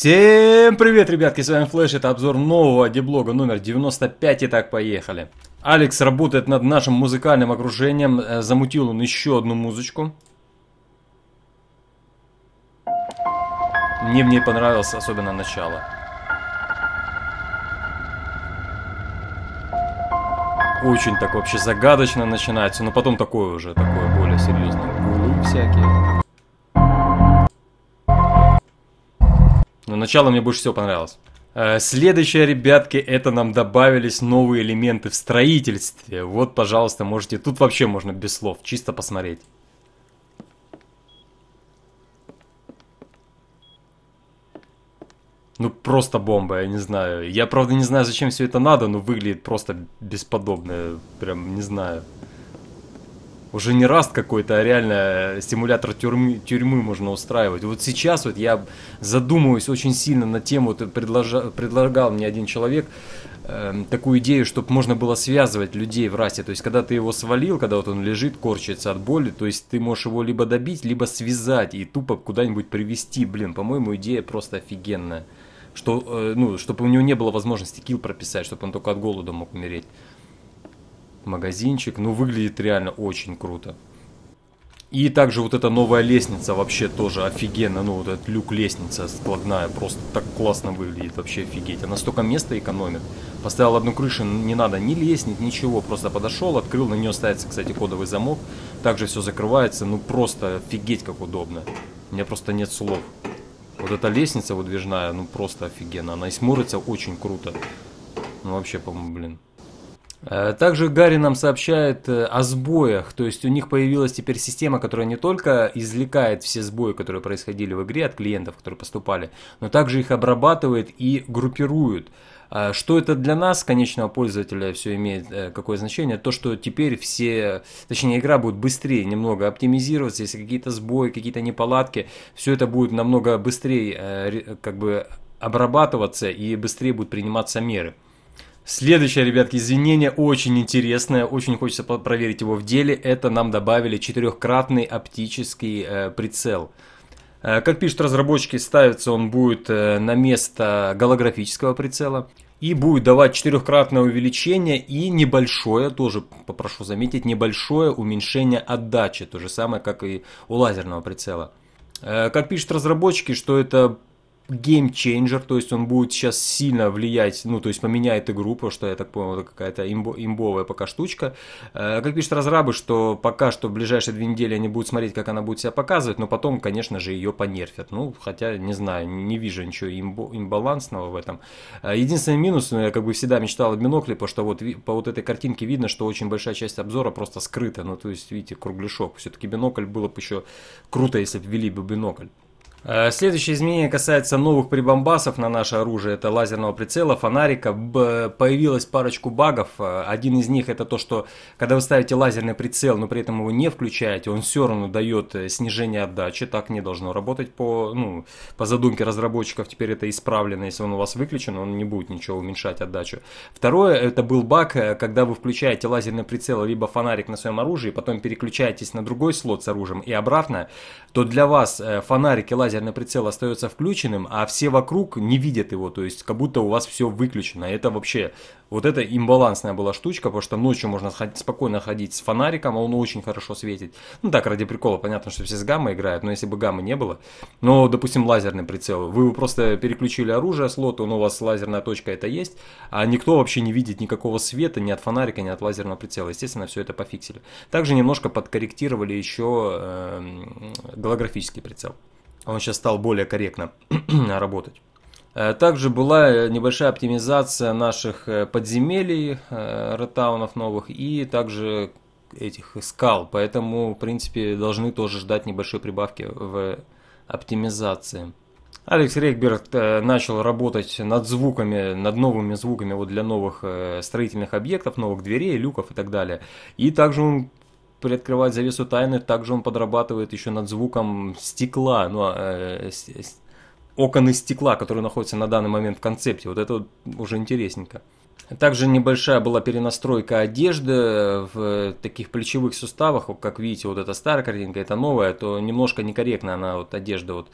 Всем привет, ребятки, с вами Флэш, это обзор нового деблога номер 95, так поехали. Алекс работает над нашим музыкальным окружением, э, замутил он еще одну музычку. Мне в ней понравилось особенно начало. Очень так вообще загадочно начинается, но потом такое уже, такое более серьезное. Гулы всякие. Но начало мне больше всего понравилось. Э, следующее, ребятки, это нам добавились новые элементы в строительстве. Вот, пожалуйста, можете... Тут вообще можно без слов, чисто посмотреть. Ну, просто бомба, я не знаю. Я, правда, не знаю, зачем все это надо, но выглядит просто бесподобно. Прям не знаю. Уже не раз какой-то, а реально стимулятор тюрьмы, тюрьмы можно устраивать. Вот сейчас вот я задумываюсь очень сильно на тему, вот предложа, предлагал мне один человек э, такую идею, чтобы можно было связывать людей в расте. То есть, когда ты его свалил, когда вот он лежит, корчится от боли, то есть ты можешь его либо добить, либо связать и тупо куда-нибудь привести. Блин, по-моему, идея просто офигенная. Что, э, ну, чтобы у него не было возможности килл прописать, чтобы он только от голода мог умереть магазинчик. Ну, выглядит реально очень круто. И также вот эта новая лестница вообще тоже офигенно. Ну, вот этот люк лестница складная просто так классно выглядит, вообще офигеть. Она столько места экономит. Поставил одну крышу, не надо ни лестниц, ничего. Просто подошел, открыл, на нее ставится, кстати, кодовый замок. Также все закрывается, ну просто офигеть как удобно. У меня просто нет слов. Вот эта лестница выдвижная, ну просто офигенно. Она и смотрится очень круто. Ну вообще, по-моему, блин, Э, также Гарри нам сообщает э, о сбоях, то есть у них появилась теперь система, которая не только извлекает все сбои, которые происходили в игре от клиентов, которые поступали, но также их обрабатывает и группирует. Э, что это для нас, конечного пользователя, все имеет какое значение? То, что теперь все, точнее, игра будет быстрее немного оптимизироваться, если какие-то сбои, какие-то неполадки, все это будет намного быстрее как бы обрабатываться и быстрее будут приниматься меры. Следующее, ребятки, извинение очень интересное, очень хочется проверить его в деле. Это нам добавили четырехкратный оптический э, прицел. Э, как пишут разработчики, ставится он будет э, на место голографического прицела и будет давать четырехкратное увеличение и небольшое, тоже попрошу заметить, небольшое уменьшение отдачи, то же самое, как и у лазерного прицела. Э, как пишут разработчики, что это геймчейнджер, то есть он будет сейчас сильно влиять, ну, то есть поменяет игру, потому что, я так понял, это какая-то имбо, имбовая пока штучка. Э, как пишут разрабы, что пока что в ближайшие две недели они будут смотреть, как она будет себя показывать, но потом, конечно же, ее понерфят. Ну, хотя, не знаю, не вижу ничего имбо, имбалансного в этом. Э, единственный минус, ну, я как бы всегда мечтал о бинокле, потому что вот по вот этой картинке видно, что очень большая часть обзора просто скрыта, ну, то есть, видите, кругляшок. Все-таки бинокль было бы еще круто, если бы ввели бы бинокль. Э, следующее изменение касается новых прибамбасов на наше оружие. Это лазерного прицела, фонарика. Появилась парочку багов. Э, один из них это то, что когда вы ставите лазерный прицел, но при этом его не включаете, он все равно дает э, снижение отдачи. Так не должно работать по, ну, по задумке разработчиков. Теперь это исправлено. Если он у вас выключен, он не будет ничего уменьшать отдачу. Второе, это был баг, когда вы включаете лазерный прицел либо фонарик на своем оружии, потом переключаетесь на другой слот с оружием и обратно, то для вас фонарик и лазер лазерный прицел остается включенным, а все вокруг не видят его, то есть как будто у вас все выключено. Это вообще, вот это имбалансная была штучка, потому что ночью можно ходить, спокойно ходить с фонариком, а он очень хорошо светит. Ну так, ради прикола, понятно, что все с гаммой играют, но если бы гаммы не было, но, допустим, лазерный прицел, вы просто переключили оружие, слот, он у вас лазерная точка это есть, а никто вообще не видит никакого света ни от фонарика, ни от лазерного прицела. Естественно, все это пофиксили. Также немножко подкорректировали еще э, эм, голографический прицел. А он сейчас стал более корректно работать. Э, также была э, небольшая оптимизация наших э, подземелий, ротаунов новых и также этих скал. Поэтому, в принципе, должны тоже ждать небольшой прибавки в оптимизации. Алекс Рейкберг начал работать над звуками, над новыми звуками вот для новых строительных объектов, новых дверей, люков и так далее. И также он приоткрывать завесу тайны, также он подрабатывает еще над звуком стекла, ну, а, э, э, окон из стекла, которые находятся на данный момент в концепте. Вот это вот уже интересненько. Также небольшая была перенастройка одежды э, в таких плечевых суставах, как видите, вот эта старая картинка, это новая, то немножко некорректно она вот одежда вот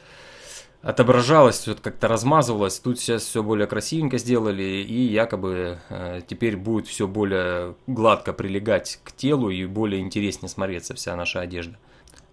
отображалось, все как-то размазывалось. Тут сейчас все более красивенько сделали, и якобы э, теперь будет все более гладко прилегать к телу и более интереснее смотреться вся наша одежда.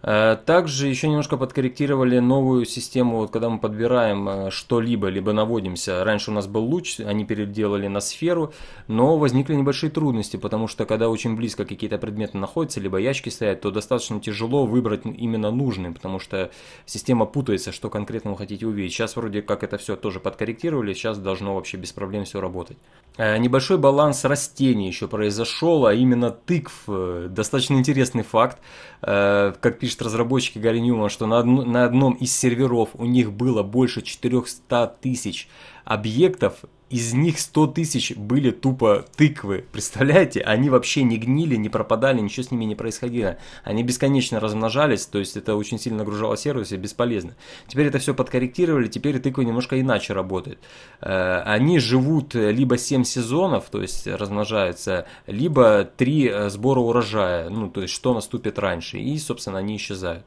Э, также еще немножко подкорректировали новую систему, вот когда мы подбираем э, что-либо, либо наводимся. Раньше у нас был луч, они переделали на сферу, но возникли небольшие трудности, потому что когда очень близко какие-то предметы находятся, либо ящики стоят, то достаточно тяжело выбрать именно нужный, потому что система путается, что конкретно вы хотите увидеть. Сейчас вроде как это все тоже подкорректировали, сейчас должно вообще без проблем все работать. Э, небольшой баланс растений еще произошел, а именно тыкв. Достаточно интересный факт. Как пишет пишет разработчики Гарри Ньюман, что на, одно, на одном из серверов у них было больше 400 тысяч объектов из них 100 тысяч были тупо тыквы, представляете? Они вообще не гнили, не пропадали, ничего с ними не происходило. Они бесконечно размножались, то есть это очень сильно нагружало сервис и бесполезно. Теперь это все подкорректировали, теперь тыквы немножко иначе работают. Э, они живут либо 7 сезонов, то есть размножаются, либо 3 э, сбора урожая, ну то есть что наступит раньше, и собственно они исчезают.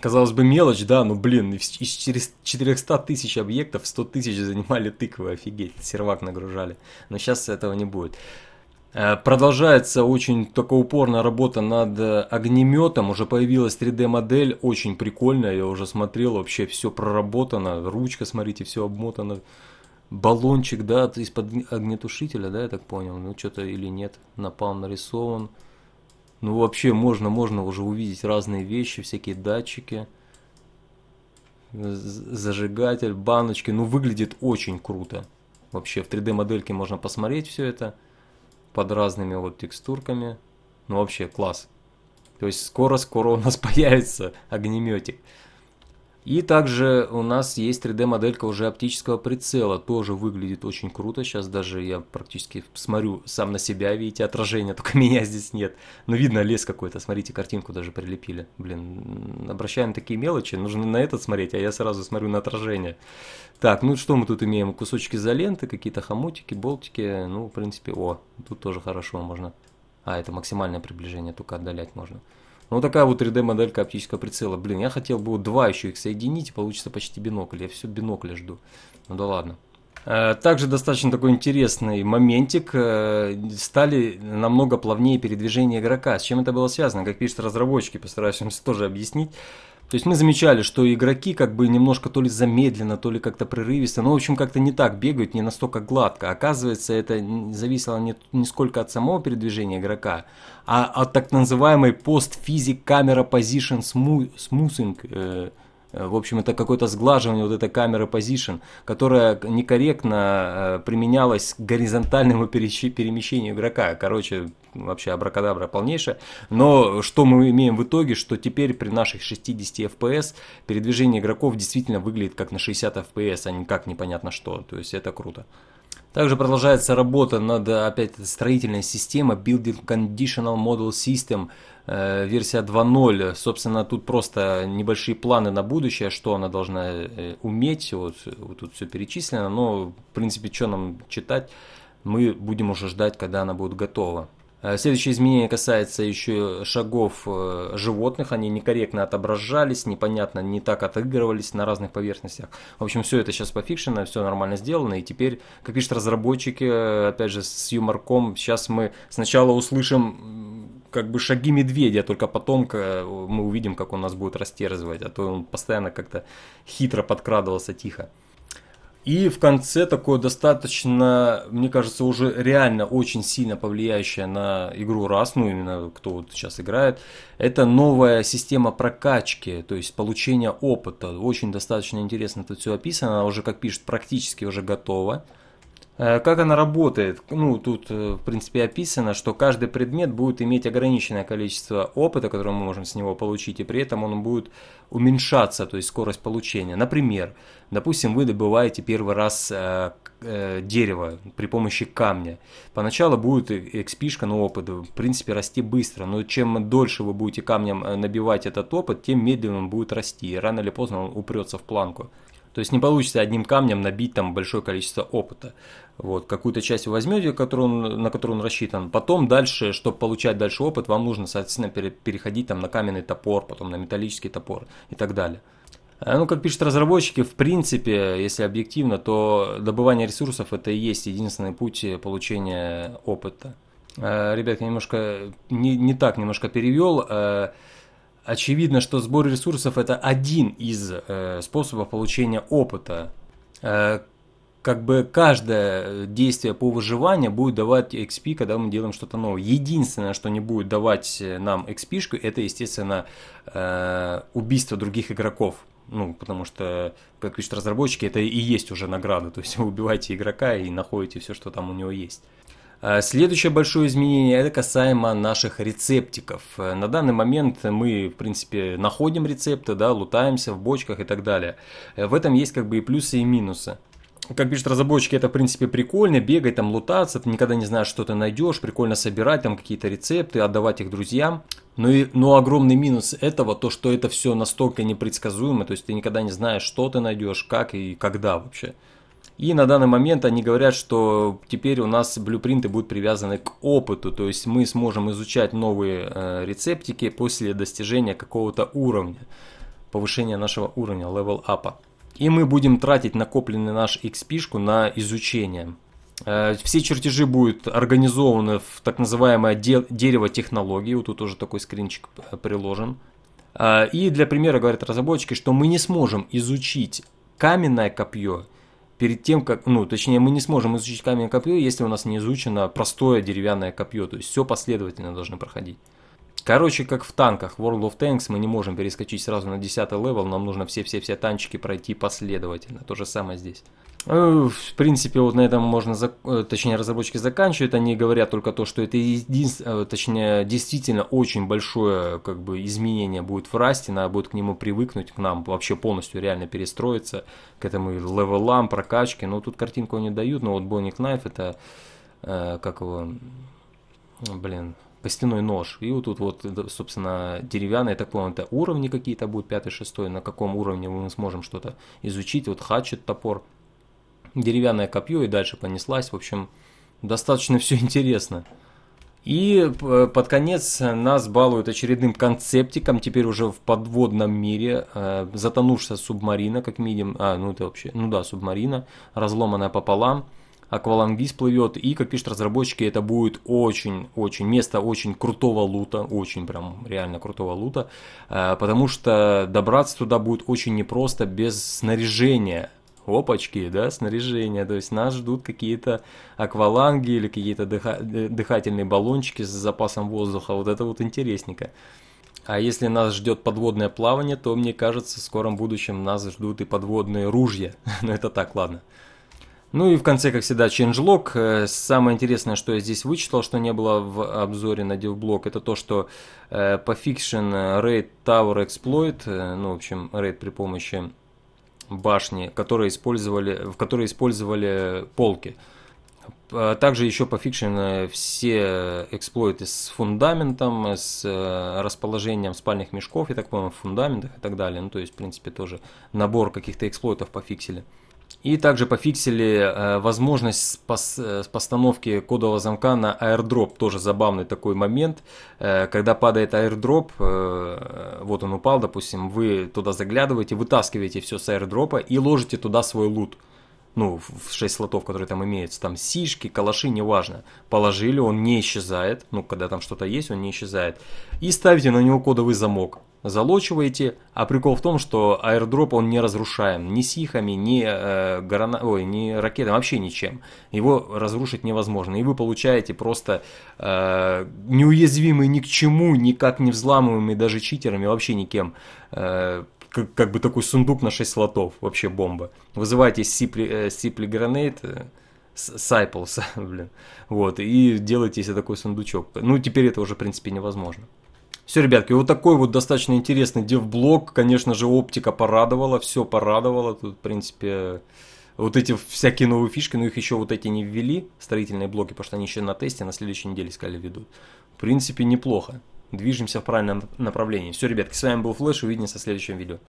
Казалось бы, мелочь, да, но, блин, из 400 тысяч объектов 100 тысяч занимали тыквы, офигеть, сервак нагружали. Но сейчас этого не будет. Э, продолжается очень только упорная работа над э, огнеметом. Уже появилась 3D-модель, очень прикольная, я уже смотрел, вообще все проработано. Ручка, смотрите, все обмотано. Баллончик, да, из-под огнетушителя, да, я так понял. Ну, что-то или нет, напал нарисован. Ну, вообще, можно, можно уже увидеть разные вещи, всякие датчики, зажигатель, баночки. Ну, выглядит очень круто. Вообще, в 3D-модельке можно посмотреть все это под разными вот текстурками. Ну, вообще, класс. То есть, скоро-скоро у нас появится огнеметик. И также у нас есть 3D-моделька уже оптического прицела, тоже выглядит очень круто. Сейчас даже я практически смотрю сам на себя, видите, отражение, только меня здесь нет. Но ну, видно лес какой-то, смотрите, картинку даже прилепили. Блин, обращаем такие мелочи, нужно на этот смотреть, а я сразу смотрю на отражение. Так, ну что мы тут имеем? Кусочки за ленты, какие-то хомутики, болтики, ну, в принципе, о, тут тоже хорошо можно. А, это максимальное приближение, только отдалять можно. Ну, такая вот 3D-моделька оптического прицела. Блин, я хотел бы вот два еще их соединить, и получится почти бинокль. Я все бинокля жду. Ну да ладно. Э, также достаточно такой интересный моментик. Э, стали намного плавнее передвижения игрока. С чем это было связано? Как пишут разработчики, постараюсь им тоже объяснить. То есть мы замечали, что игроки как бы немножко то ли замедленно, то ли как-то прерывисто, но в общем как-то не так бегают, не настолько гладко. Оказывается, это зависело не, не сколько от самого передвижения игрока, а от так называемой постфизик камера position смусинг э, Э, в общем, это какое-то сглаживание вот этой камеры position, которая некорректно э, применялась к горизонтальному перемещению игрока. Короче, вообще абракадабра полнейшая. Но что мы имеем в итоге, что теперь при наших 60 FPS передвижение игроков действительно выглядит как на 60 FPS, а не как непонятно что. То есть это круто. Также продолжается работа над опять строительной системой Building Conditional Model System э, версия 2.0. Собственно, тут просто небольшие планы на будущее, что она должна э, уметь. Вот, вот тут все перечислено, но в принципе, что нам читать, мы будем уже ждать, когда она будет готова. Э, следующее изменение касается еще шагов э, животных. Они некорректно отображались, непонятно, не так отыгрывались на разных поверхностях. В общем, все это сейчас пофикшено, все нормально сделано. И теперь, как пишут разработчики, э, опять же, с юморком, сейчас мы сначала услышим как бы шаги медведя, только потом мы увидим, как он нас будет растерзывать. А то он постоянно как-то хитро подкрадывался тихо. И в конце такое достаточно, мне кажется, уже реально очень сильно повлияющее на игру раз, ну именно кто вот сейчас играет, это новая система прокачки, то есть получения опыта. Очень достаточно интересно это все описано, она уже, как пишет, практически уже готова. Э, как она работает? Ну, тут, э, в принципе, описано, что каждый предмет будет иметь ограниченное количество опыта, которое мы можем с него получить, и при этом он будет уменьшаться, то есть скорость получения. Например, допустим, вы добываете первый раз э, дерево при помощи камня. Поначалу будет экспишка на опыт, в принципе, расти быстро, но чем дольше вы будете камнем набивать этот опыт, тем медленнее он будет расти, и рано или поздно он упрется в планку. То есть не получится одним камнем набить там большое количество опыта. Вот, какую-то часть вы возьмете, которую он, на которую он рассчитан. Потом дальше, чтобы получать дальше опыт, вам нужно, соответственно, пере, переходить там на каменный топор, потом на металлический топор и так далее. А, ну, как пишут разработчики, в принципе, если объективно, то добывание ресурсов это и есть единственный путь э, получения опыта. А, Ребят, я немножко не, не так немножко перевел. А, Очевидно, что сбор ресурсов это один из э, способов получения опыта. Э, как бы каждое действие по выживанию будет давать XP, когда мы делаем что-то новое. Единственное, что не будет давать э, нам XP, это, естественно, э, убийство других игроков. Ну, потому что, как пишут разработчики, это и есть уже награда. То есть вы убиваете игрока и находите все, что там у него есть. Э, следующее большое изменение это касаемо наших рецептиков. Э, на данный момент мы, в принципе, находим рецепты, да, лутаемся в бочках и так далее. Э, в этом есть как бы и плюсы, и минусы как пишут разработчики, это, в принципе, прикольно, бегать там, лутаться, ты никогда не знаешь, что ты найдешь, прикольно собирать там какие-то рецепты, отдавать их друзьям. Но, ну и, но огромный минус этого, то, что это все настолько непредсказуемо, то есть ты никогда не знаешь, что ты найдешь, как и когда вообще. И на данный момент они говорят, что теперь у нас блюпринты будут привязаны к опыту, то есть мы сможем изучать новые э, рецептики после достижения какого-то уровня, повышения нашего уровня, level up. И мы будем тратить накопленный наш XP на изучение. Э, все чертежи будут организованы в так называемое де дерево технологии. Вот тут тоже такой скринчик э, приложен. Э, и для примера говорят разработчики, что мы не сможем изучить каменное копье – перед тем, как, ну, точнее, мы не сможем изучить каменное копье, если у нас не изучено простое деревянное копье, то есть все последовательно должны проходить. Короче, как в танках, World of Tanks мы не можем перескочить сразу на 10 левел, нам нужно все-все-все танчики пройти последовательно, то же самое здесь. Э, в принципе, вот на этом можно, э, точнее, разработчики заканчивают. Они говорят только то, что это единственное, э, точнее, действительно очень большое как бы изменение будет в расте, надо будет к нему привыкнуть, к нам вообще полностью реально перестроиться, к этому левелам, прокачке. Но ну, тут картинку не дают, но вот Bonnie Knife это, как его, блин, костяной нож. И вот тут вот, собственно, деревянные так понял, это уровни какие-то будут, пятый, шестой, на каком уровне мы сможем что-то изучить. Вот хачет топор, деревянное копье и дальше понеслась. В общем, достаточно все интересно. И э, под конец нас балуют очередным концептиком, теперь уже в подводном мире, э, затонувшая субмарина, как видим, а, ну это вообще, ну да, субмарина, разломанная пополам, аквалангист плывет, и, как пишут разработчики, это будет очень-очень, место очень крутого лута, очень прям реально крутого лута, э, потому что добраться туда будет очень непросто без снаряжения, опачки, да, снаряжение. То есть нас ждут какие-то акваланги или какие-то дыха- э, дыхательные баллончики с запасом воздуха. Вот это вот интересненько. А если нас ждет подводное плавание, то, мне кажется, в скором будущем нас ждут и подводные ружья. Но ну, это так, ладно. Ну и в конце, как всегда, ченджлог. Э, самое интересное, что я здесь вычитал, что не было в обзоре на DevBlog, это то, что э, пофикшен э, RAID Tower Exploit, э, ну, в общем, RAID при помощи башни, которые использовали, в которые использовали полки. А также еще пофикшены все эксплойты с фундаментом, с э, расположением спальных мешков, я так понимаю, в фундаментах и так далее. Ну, то есть, в принципе, тоже набор каких-то эксплойтов пофиксили. И также пофиксили э, возможность э, постановки кодового замка на airdrop. Тоже забавный такой момент. Э, когда падает airdrop, вот он упал, допустим, вы туда заглядываете, вытаскиваете все с airdrop и ложите туда свой лут ну, в 6 слотов, которые там имеются, там сишки, калаши, неважно, положили, он не исчезает, ну, когда там что-то есть, он не исчезает, и ставите на него кодовый замок залочиваете, а прикол в том, что аирдроп он не разрушаем ни сихами, ни, э, горона... Ой, ни ракетами, вообще ничем. Его разрушить невозможно. И вы получаете просто э, неуязвимый ни к чему, никак не взламываемый даже читерами, вообще никем. Э, как, как бы такой сундук на 6 слотов, вообще бомба. Вызываете сипли, сипли гранейт, э, э блин, вот, и делаете себе такой сундучок. Ну, теперь это уже, в принципе, невозможно. Все, ребятки, вот такой вот достаточно интересный девблок, Конечно же, оптика порадовала, все порадовало. Тут, в принципе, вот эти всякие новые фишки, но их еще вот эти не ввели, строительные блоки, потому что они еще на тесте на следующей неделе, сказали, ведут. В принципе, неплохо. Движемся в правильном направлении. Все, ребятки, с вами был Флэш, увидимся в следующем видео.